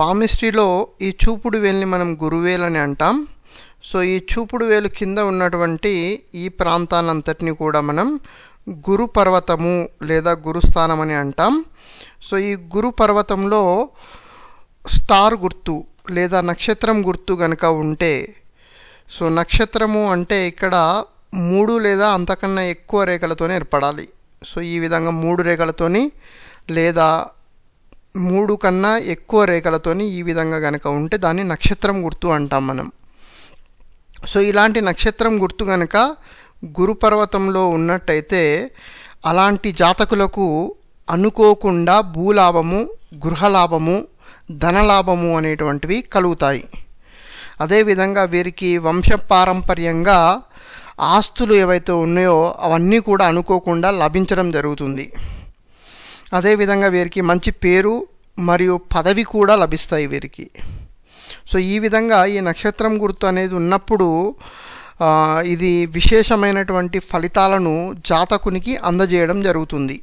పామిస్ట్రీలో ఈ చూపుడు వేలుని మనం గురువేలని అంటాం సో ఈ చూపుడు వేలు కింద ఉన్నటువంటి ఈ ప్రాంతాన్నంతటిని కూడా మనం గురు పర్వతము లేదా గురుస్థానం అని అంటాం సో ఈ గురు పర్వతంలో స్టార్ గుర్తు లేదా నక్షత్రం గుర్తు కనుక ఉంటే సో నక్షత్రము అంటే ఇక్కడ మూడు లేదా అంతకన్నా ఎక్కువ రేఖలతోనే ఏర్పడాలి సో ఈ విధంగా మూడు రేఖలతోని లేదా మూడు కన్నా ఎక్కువ రేఖలతోని ఈ విధంగా కనుక ఉంటే దాన్ని నక్షత్రం గుర్తు అంటాం మనం సో ఇలాంటి నక్షత్రం గుర్తు కనుక గురుపర్వతంలో ఉన్నట్టయితే అలాంటి జాతకులకు అనుకోకుండా భూలాభము గృహలాభము ధనలాభము అనేటువంటివి కలుగుతాయి అదేవిధంగా వీరికి వంశ పారంపర్యంగా ఆస్తులు ఏవైతే ఉన్నాయో అవన్నీ కూడా అనుకోకుండా లభించడం జరుగుతుంది అదేవిధంగా వీరికి మంచి పేరు మరియు పదవి కూడా లభిస్తాయి వీరికి సో ఈ విధంగా ఈ నక్షత్రం గుర్తు అనేది ఉన్నప్పుడు ఇది విశేషమైనటువంటి ఫలితాలను జాతకునికి అందజేయడం జరుగుతుంది